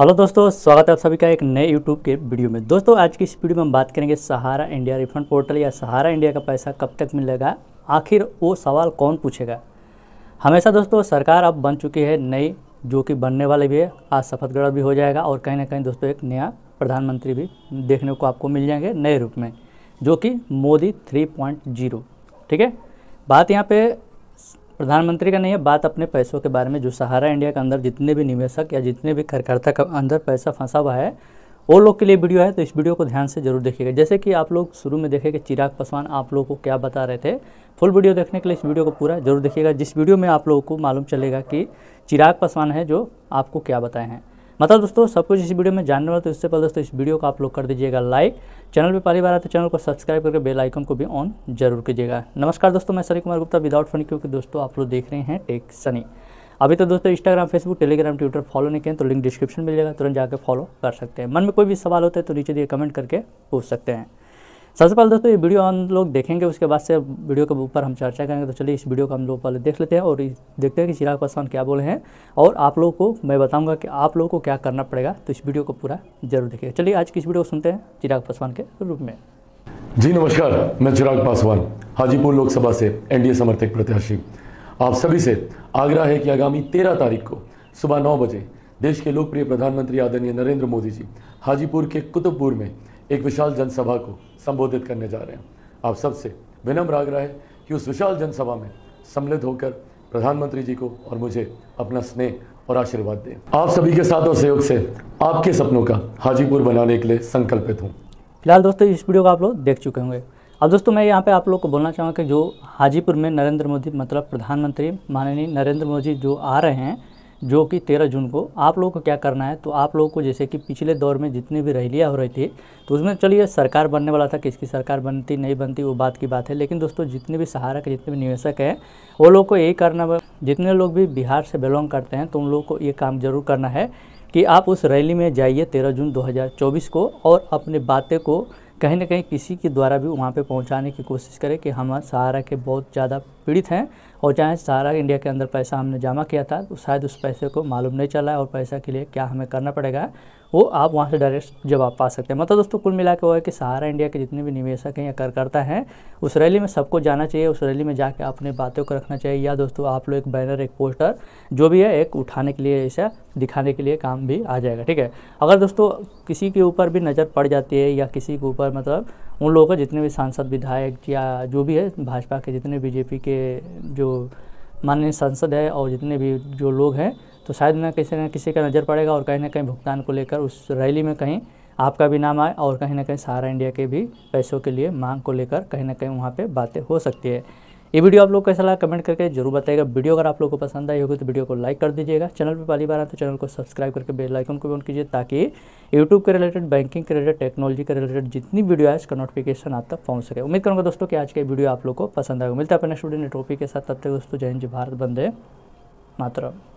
hello दोस्तों स्वागत है आप सभी का एक नए यूट्यूब के वीडियो में दोस्तों आज की इस वीडियो में हम बात करेंगे सहारा इंडिया रिफंड पोर्टल या सहारा इंडिया का पैसा कब तक मिलेगा आखिर वो सवाल कौन पूछेगा हमेशा दोस्तों सरकार अब बन चुकी है नई जो कि बनने वाले भी है आज शपथ ग्रहण भी हो जाएगा और कहीं ना कहीं दोस्तों एक नया प्रधानमंत्री भी देखने को आपको मिल जाएंगे नए रूप में जो कि मोदी थ्री ठीक है बात यहाँ पर प्रधानमंत्री का नहीं है बात अपने पैसों के बारे में जो सहारा इंडिया के अंदर जितने भी निवेशक या जितने भी खरकर्ता का अंदर पैसा फंसा हुआ है वो लोग के लिए वीडियो है तो इस वीडियो को ध्यान से जरूर देखिएगा जैसे कि आप लोग शुरू में देखे कि चिराग पासवान आप लोगों को क्या बता रहे थे फुल वीडियो देखने के लिए इस वीडियो को पूरा जरूर देखिएगा जिस वीडियो में आप लोगों को मालूम चलेगा कि चिराग पासवान है जो आपको क्या बताए हैं मतलब दोस्तों सब कुछ इस वीडियो में जानने वाला तो इससे पहले दोस्तों इस वीडियो को आप लोग कर दीजिएगा लाइक चैनल पर पहली बार आते तो चैनल को सब्सक्राइब करके बेल आइकन को भी ऑन जरूर कीजिएगा नमस्कार दोस्तों मैं सनी कुमार गुप्ता विदाउट फनी क्योंकि दोस्तों आप लोग देख रहे हैं टेक सनी अभी तो दोस्तों Instagram Facebook Telegram Twitter follow नहीं किए तो लिंक डिस्क्रिप्शन मिल जाएगा तुरंत जाकर फॉलो कर सकते हैं मन में कोई भी सवाल होता है तो नीचे दिए कमेंट करके पूछ सकते हैं सबसे पहले दोस्तों ये वीडियो हम लोग देखेंगे उसके बाद से वीडियो के ऊपर हम चर्चा करेंगे तो चलिए इस वीडियो को हम लोग पहले देख लेते हैं और देखते हैं कि चिराग पासवान क्या बोले हैं और आप लोगों को मैं बताऊंगा कि आप लोगों को क्या करना पड़ेगा तो इस वीडियो को पूरा जरूर देखिएगा चलिए आज की इस वीडियो को सुनते हैं चिराग पासवान के रूप में जी नमस्कार मैं चिराग पासवान हाजीपुर लोकसभा से एनडीए समर्थक प्रत्याशी आप सभी से आग्रह है कि आगामी तेरह तारीख को सुबह नौ बजे देश के लोकप्रिय प्रधानमंत्री आदरणीय नरेंद्र मोदी जी हाजीपुर के कुतुबपुर में एक विशाल जनसभा को संबोधित करने जा रहे हैं आप सबसे विनम्र आग्रह है कि उस विशाल जनसभा में सम्मिलित होकर प्रधानमंत्री जी को और मुझे अपना स्नेह और आशीर्वाद दें आप सभी के साथ और सहयोग से आपके सपनों का हाजीपुर बनाने के लिए संकल्पित हूँ फिलहाल दोस्तों इस वीडियो को आप लोग देख चुके होंगे अब दोस्तों मैं यहाँ पे आप लोग को बोलना चाहूँगा कि जो हाजीपुर में नरेंद्र मोदी मतलब प्रधानमंत्री माननीय नरेंद्र मोदी जो आ रहे हैं जो कि 13 जून को आप लोगों को क्या करना है तो आप लोगों को जैसे कि पिछले दौर में जितनी भी रैलियाँ हो रही थी तो उसमें चलिए सरकार बनने वाला था किसकी सरकार बनती नहीं बनती वो बात की बात है लेकिन दोस्तों जितने भी सहारा के जितने भी निवेशक हैं वो लोग को यही करना जितने लोग भी बिहार से बिलोंग करते हैं तो उन लोगों को ये काम जरूर करना है कि आप उस रैली में जाइए तेरह जून दो को और अपनी बातें को कहीं ना कहीं किसी के द्वारा भी वहाँ पर पहुँचाने की कोशिश करें कि हम सहारा के बहुत ज़्यादा पीड़ित हैं और चाहे सारा इंडिया के अंदर पैसा हमने जमा किया था तो शायद उस पैसे को मालूम नहीं चला है और पैसा के लिए क्या हमें करना पड़ेगा वो आप वहाँ से डायरेक्ट जवाब पा सकते हैं मतलब दोस्तों कुल मिला के वो है कि सहारा इंडिया के जितने भी निवेशक हैं या करकर्ता हैं उस रैली में सबको जाना चाहिए उस रैली में जाके अपने बातों को रखना चाहिए या दोस्तों आप लोग एक बैनर एक पोस्टर जो भी है एक उठाने के लिए ऐसा दिखाने के लिए काम भी आ जाएगा ठीक है अगर दोस्तों किसी के ऊपर भी नज़र पड़ जाती है या किसी के ऊपर मतलब उन लोगों का जितने भी सांसद विधायक या जो भी है भाजपा के जितने बीजेपी के के जो माननीय सांसद है और जितने भी जो लोग हैं तो शायद ना किसी न किसी का नज़र पड़ेगा और कहीं ना कहीं भुगतान को लेकर उस रैली में कहीं आपका भी नाम आए और कहीं ना कहीं सारा इंडिया के भी पैसों के लिए मांग को लेकर कहीं ना कहीं वहाँ पे बातें हो सकती है ये वीडियो आप लोग कैसा लगा कमेंट करके जरूर बताएगा वीडियो अगर आप लोगों को पसंद आई होगी तो वीडियो को लाइक कर दीजिएगा चैनल पर पहली बार आए तो चैनल को सब्सक्राइब करके बेल आइकन को भी ऑन कीजिए ताकि यूट्यूब के रिलेटेड बैंकिंग के रिलेटेड टेक्नोलॉजी के रिलेटेड जितनी वीडियो है उसका नोटिफिकेशन आप तक पहुँच सके उम्मीद करूँगा दोस्तों की आज के वीडियो आप लोग को पसंद आएगा मिलता है अपने स्टूडेंट टॉपिक के साथ तब तक दोस्तों जय हिंद भारत बंदे मातरम